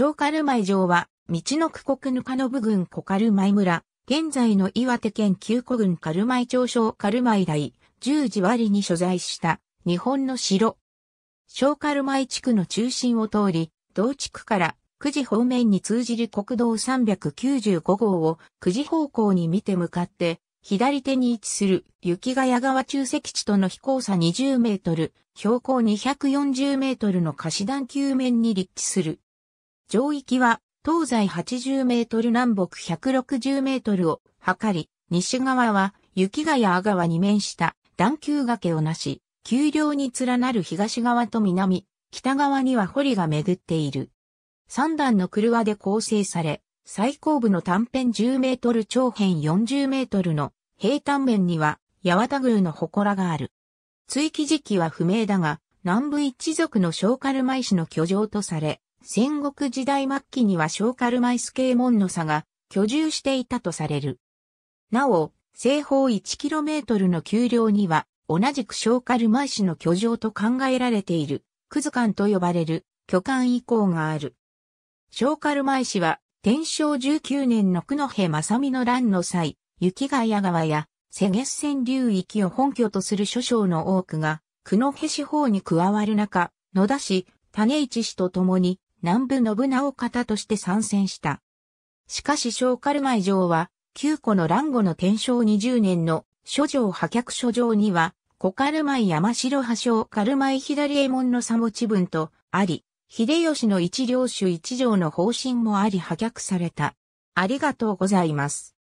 小カルマイ城は、道の区国ぬかの部郡小カルマイ村、現在の岩手県旧古郡カルマイ町小カルマイ台、十字割に所在した日本の城。小カルマイ地区の中心を通り、同地区から9時方面に通じる国道395号を9時方向に見て向かって、左手に位置する雪ヶ谷川中石地との飛行差20メートル、標高240メートルの貸し段球面に立地する上域は東西80メートル南北160メートルを測り、西側は雪ヶ谷阿川に面した段丘崖をなし、丘陵に連なる東側と南、北側には堀が巡っている。三段の車で構成され、最後部の短辺10メートル長辺40メートルの平坦面には八幡宮の祠がある。追記時期は不明だが、南部一族の小軽イ師の居城とされ、戦国時代末期には小カルマイス系門の差が居住していたとされる。なお、西方 1km の丘陵には、同じく小カルマイ市の居城と考えられている、クズ館と呼ばれる巨漢遺構がある。小カルマイ市は、天正19年の野平正美の乱の際、雪ヶ谷川や、瀬月川流域を本拠とする諸将の多くが、野平市方に加わる中、野田市、種市氏と共に、南部信長方として参戦した。しかし小カルマイ城は、旧個の乱後の天正二十年の諸城破却諸城には、小カルマイ山城破小カルマイ左衛門の差持ち分とあり、秀吉の一領主一条の方針もあり破却された。ありがとうございます。